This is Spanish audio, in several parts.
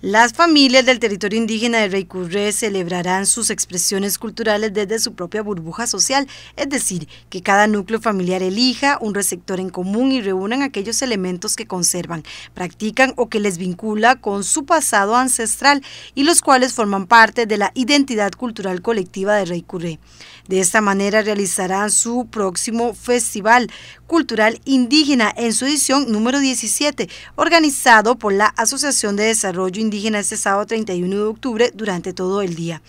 Las familias del territorio indígena de Reycurré celebrarán sus expresiones culturales desde su propia burbuja social, es decir, que cada núcleo familiar elija un receptor en común y reúnan aquellos elementos que conservan, practican o que les vincula con su pasado ancestral y los cuales forman parte de la identidad cultural colectiva de Reycurré. De esta manera realizarán su próximo Festival Cultural Indígena en su edición número 17, organizado por la Asociación de Desarrollo Indígena indígena este sábado 31 de octubre durante todo el día.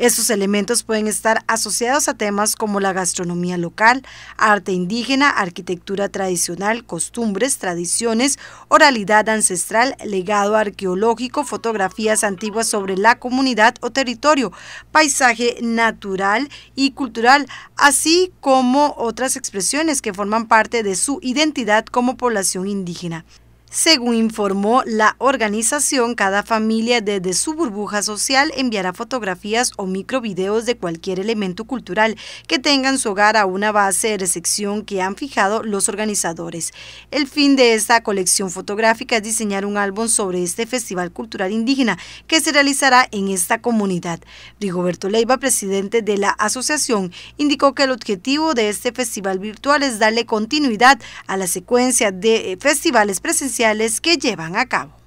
Estos elementos pueden estar asociados a temas como la gastronomía local, arte indígena, arquitectura tradicional, costumbres, tradiciones, oralidad ancestral, legado arqueológico, fotografías antiguas sobre la comunidad o territorio, paisaje natural y cultural, así como otras expresiones que forman parte de su identidad como población indígena. Según informó la organización, cada familia desde su burbuja social enviará fotografías o microvideos de cualquier elemento cultural que tengan su hogar a una base de recepción que han fijado los organizadores. El fin de esta colección fotográfica es diseñar un álbum sobre este Festival Cultural Indígena que se realizará en esta comunidad. Rigoberto Leiva, presidente de la asociación, indicó que el objetivo de este festival virtual es darle continuidad a la secuencia de eh, festivales presenciales que llevan a cabo.